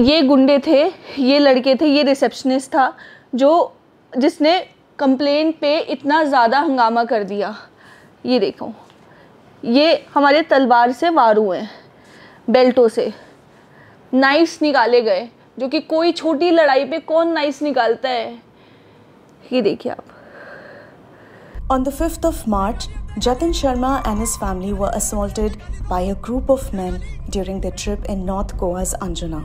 ये गुंडे थे ये लड़के थे ये रिसेप्शनिस्ट था जो जिसने कंप्लेन पे इतना ज़्यादा हंगामा कर दिया ये देखो ये हमारे तलवार से वार हुए हैं बेल्टों से नाइफ्स निकाले गए जो कि कोई छोटी लड़ाई पे कौन नाइफ्स निकालता है ये देखिए आप on the fifth of March Jatin Sharma and his family were assaulted by a group of men during the trip in North Goa's Anjuna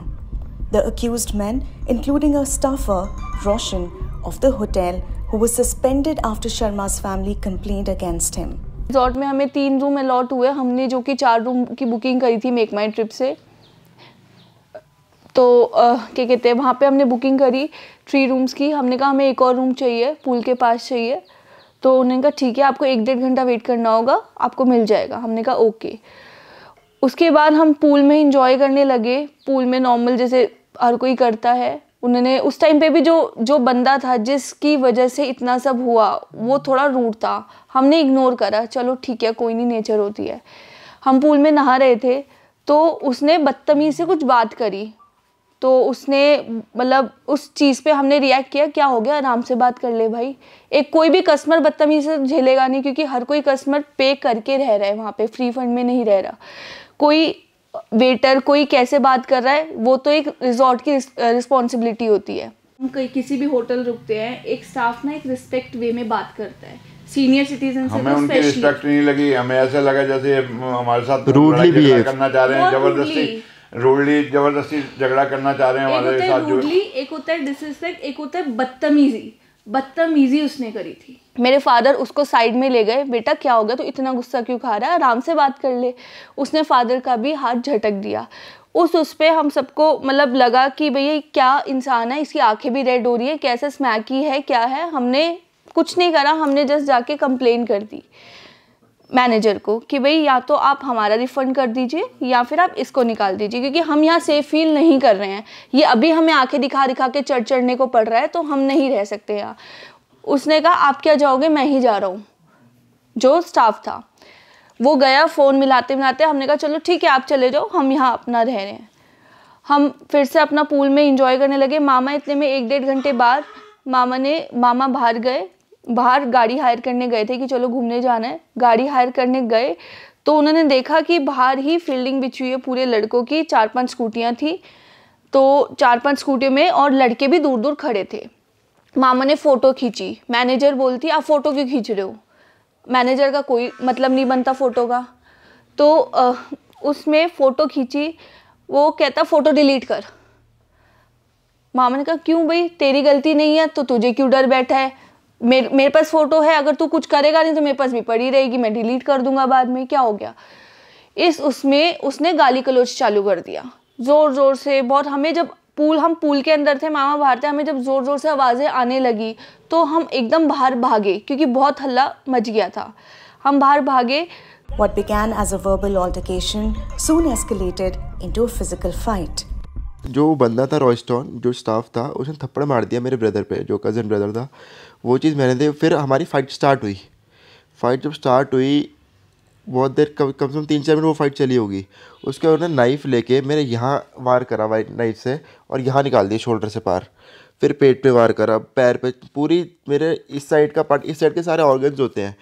the accused men, including a staffer, Roshan, of the hotel, who was suspended after Sharma's family complained against him. Resort में हमें तीन room allot हुए हमने जो कि चार room की booking करी थी मेक माई ट्रिप से तो क्या कहते हैं वहाँ पे हमने बुकिंग करी थ्री रूम्स की हमने कहा हमें एक और रूम चाहिए पूल के पास चाहिए तो उन्होंने कहा ठीक है आपको एक डेढ़ घंटा वेट करना होगा आपको मिल जाएगा हमने कहा ओके उसके बाद हम पूल में इंजॉय करने लगे पूल में नॉर्मल जैसे हर कोई करता है उन्होंने उस टाइम पे भी जो जो बंदा था जिसकी वजह से इतना सब हुआ वो थोड़ा रूट था हमने इग्नोर करा चलो ठीक है कोई नहीं नेचर होती है हम पूल में नहा रहे थे तो उसने बदतमीज़ से कुछ बात करी तो उसने मतलब उस चीज़ पे हमने रिएक्ट किया क्या हो गया आराम से बात कर ले भाई एक कोई भी कस्टमर बदतमीज से झेलेगा नहीं क्योंकि हर कोई कस्टमर पे करके रह रहा है वहाँ पे फ्री फंड में नहीं रह रहा कोई वेटर कोई कैसे बात कर रहा है वो तो एक रिजॉर्ट की रिस्पॉन्सिबिलिटी होती है हम कहीं किसी भी होटल रुकते हैं एक स्टाफ ना एक रिस्पेक्ट वे में बात करता है सीनियर सिटीजन हमें तो उनकी रिस्पेक्ट नहीं लगी हमें ऐसा लगा जैसे हमारे साथ रूडली भी करना चाह रहे हैं जबरदस्ती रूडली जबरदस्ती झगड़ा करना चाह रहे हैं हमारे साथ रूडली एक होता है डिसरिस्पेक्ट एक होता है बदतमीजी बदतमीजी उसने करी थी मेरे फादर उसको साइड में ले गए बेटा क्या हो गया तो इतना गुस्सा क्यों खा रहा है आराम से बात कर ले उसने फादर का भी हाथ झटक दिया उस उस पर हम सबको मतलब लगा कि भैया क्या इंसान है इसकी आंखें भी रेड हो रही है कैसे स्मैकी है क्या है हमने कुछ नहीं करा हमने जस्ट जाके कंप्लेन कर दी मैनेजर को कि भाई या तो आप हमारा रिफ़ंड कर दीजिए या फिर आप इसको निकाल दीजिए क्योंकि हम यहाँ सेफ़ फील नहीं कर रहे हैं ये अभी हमें आंखें दिखा दिखा के चढ़ चढ़ने को पड़ रहा है तो हम नहीं रह सकते यहाँ उसने कहा आप क्या जाओगे मैं ही जा रहा हूँ जो स्टाफ था वो गया फ़ोन मिलाते मिलाते हमने कहा चलो ठीक है आप चले जाओ हम यहाँ अपना रह रहे हैं हम फिर से अपना पूल में इंजॉय करने लगे मामा इतने में एक डेढ़ घंटे बाद मामा ने मामा बाहर गए बाहर गाड़ी हायर करने गए थे कि चलो घूमने जाना है गाड़ी हायर करने गए तो उन्होंने देखा कि बाहर ही फील्डिंग बिछी हुई है पूरे लड़कों की चार पांच स्कूटियाँ थी तो चार पांच स्कूटियों में और लड़के भी दूर दूर खड़े थे मामा ने फ़ोटो खींची मैनेजर बोलती आप फ़ोटो क्यों खींच रहे हो मैनेजर का कोई मतलब नहीं बनता फ़ोटो का तो उसमें फ़ोटो खींची वो कहता फ़ोटो डिलीट कर मामा ने कहा क्यों भाई तेरी गलती नहीं है तो तुझे क्यों डर बैठा है मेरे मेरे पास फ़ोटो है अगर तू कुछ करेगा नहीं तो मेरे पास भी पड़ी रहेगी मैं डिलीट कर दूंगा बाद में क्या हो गया इस उसमें उसने गाली कलोच चालू कर दिया ज़ोर ज़ोर से बहुत हमें जब पूल हम पूल के अंदर थे मामा बाहर थे हमें जब ज़ोर ज़ोर से आवाज़ें आने लगी तो हम एकदम बाहर भागे क्योंकि बहुत हल्ला मच गया था हम बाहर भागे What began as a verbal altercation soon escalated into a physical fight. जो बंदा था रॉयस्टोन जो स्टाफ था उसने थप्पड़ मार दिया मेरे ब्रदर पे जो कज़न ब्रदर था वो चीज़ मैंने दे फिर हमारी फ़ाइट स्टार्ट हुई फाइट जब स्टार्ट हुई बहुत देर कम कम से कम तीन चार मिनट वो फाइट चली होगी उसके बाद उन्होंने नाइफ़ लेके मेरे यहाँ वार करा वाइट नाइफ से और यहाँ निकाल दिया शोल्डर से पार फिर पेट पे वार करा पैर पे पूरी मेरे इस साइड का पार्ट इस साइड के सारे ऑर्गन्स होते हैं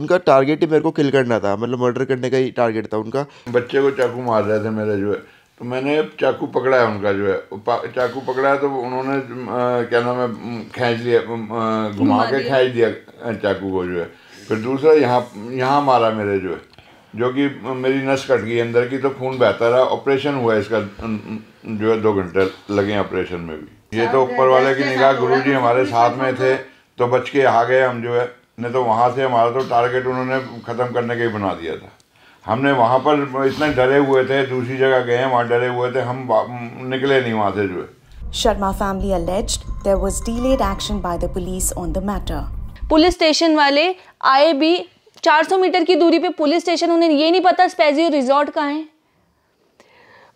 उनका टारगेट ही मेरे को किल करना था मतलब मर्डर करने का ही टारगेट था उनका बच्चे को चाकू मार रहे थे मेरे जो है तो मैंने चाकू पकड़ा है उनका जो है चाकू है तो उन्होंने क्या नाम है खींच लिया घुमा के खींच दिया चाकू को जो है फिर दूसरा यहाँ यहाँ मारा मेरे जो है जो कि मेरी नस कट गई अंदर की तो खून बहता रहा ऑपरेशन हुआ इसका जो है दो घंटे लगे ऑपरेशन में भी ये तो ऊपर वाले की निगाह गुरु जी हमारे साथ में थे तो बच के आ गए हम जो है नहीं तो वहाँ से हमारा तो टारगेट उन्होंने ख़त्म करने का ही बना दिया था हमने वहाँ पर इतने डरे हुए थे दूसरी जगह गए वहाँ डरे हुए थे हम निकले नहीं वहाँ से जो है Sharma family alleged there was delayed action by the police on the matter police station वाले आए भी 400 मीटर की दूरी पे पुलिस स्टेशन उन्हें ये नहीं पता स्पेजियो रिजॉर्ट कहाँ है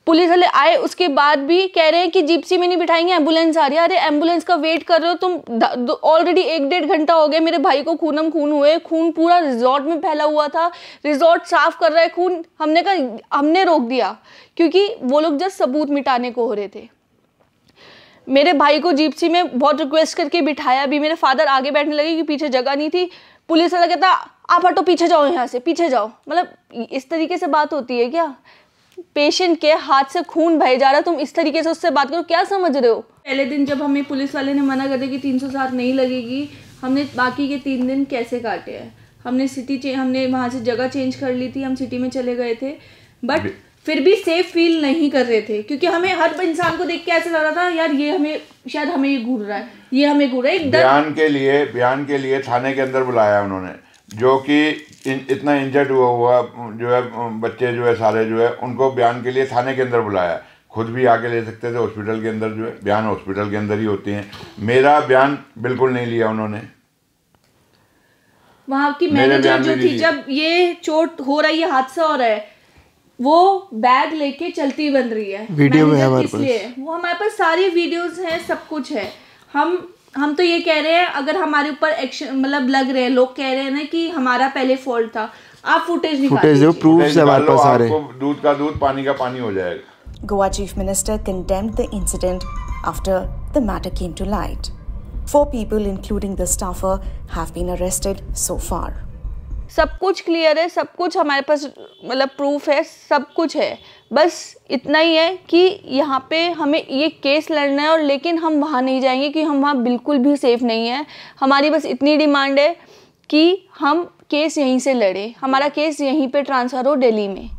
पुलिस वाले आए उसके बाद भी कह रहे हैं कि जिप्सी में नहीं बिठाएंगे एम्बुलेंस आ रही है अरे एम्बुलेंस का वेट कर रहे हो तुम ऑलरेडी एक डेढ़ घंटा हो गया मेरे भाई को खूनम खून हुए खून पूरा रिजॉर्ट में फैला हुआ था रिजॉर्ट साफ कर रहा है खून हमने कहा हमने रोक दिया क्योंकि वो लोग जस्ट सबूत मिटाने को हो रहे थे मेरे भाई को जीपसी में बहुत रिक्वेस्ट करके बिठाया भी मेरे फादर आगे बैठने लगे कि पीछे जगह नहीं थी पुलिस वाला कहता आप हटो पीछे जाओ यहाँ से पीछे जाओ मतलब इस तरीके से बात होती है क्या पेशेंट के हाथ से खून बह जा रहा तुम इस तरीके से उससे बात करो क्या समझ रहे हो पहले दिन जब हमें पुलिस वाले ने मना कर दिया कि तीन सौ सात नहीं लगेगी हमने बाकी के तीन दिन कैसे काटे हैं हमने सिटी हमने वहाँ से जगह चेंज कर ली थी हम सिटी में चले गए थे बट फिर भी सेफ फील नहीं कर रहे थे क्योंकि हमें हर इंसान को देख के ऐसे लग रहा था यार ये हमें शायद हमें ये घूर रहा है ये हमें घूर रहा है बयान के लिए बयान के लिए थाने के अंदर बुलाया उन्होंने जो कि इन, इतना इंजर्ड हुआ हुआ जो है बच्चे जो है सारे जो है उनको बयान के लिए थाने के अंदर बुलाया खुद भी आके ले सकते थे हॉस्पिटल के अंदर जो है बयान हॉस्पिटल के अंदर ही होती हैं मेरा बयान बिल्कुल नहीं लिया उन्होंने वहाँ की मैनेजर जो थी जब ये चोट हो रही है हादसा हो रहा है वो बैग लेके चलती बन रही है वीडियो में हमारे इसलिए वो हमारे पास सारी वीडियोस हैं सब कुछ है हम हम तो ये कह रहे हैं अगर हमारे ऊपर एक्शन मतलब लग रहे हैं लोग कह रहे हैं ना कि हमारा पहले फॉल्ट था आप फुटेज फुटेज जो प्रूफ्स हमारे पास आ रहे हैं दूध का दूध पानी का पानी हो जाएगा Goa chief minister condemned the incident after the matter came to light four people including the staffer have been arrested so far सब कुछ क्लियर है सब कुछ हमारे पास मतलब प्रूफ है सब कुछ है बस इतना ही है कि यहाँ पे हमें ये केस लड़ना है और लेकिन हम वहाँ नहीं जाएंगे कि हम वहाँ बिल्कुल भी सेफ़ नहीं है हमारी बस इतनी डिमांड है कि हम केस यहीं से लड़े हमारा केस यहीं पे ट्रांसफ़र हो दिल्ली में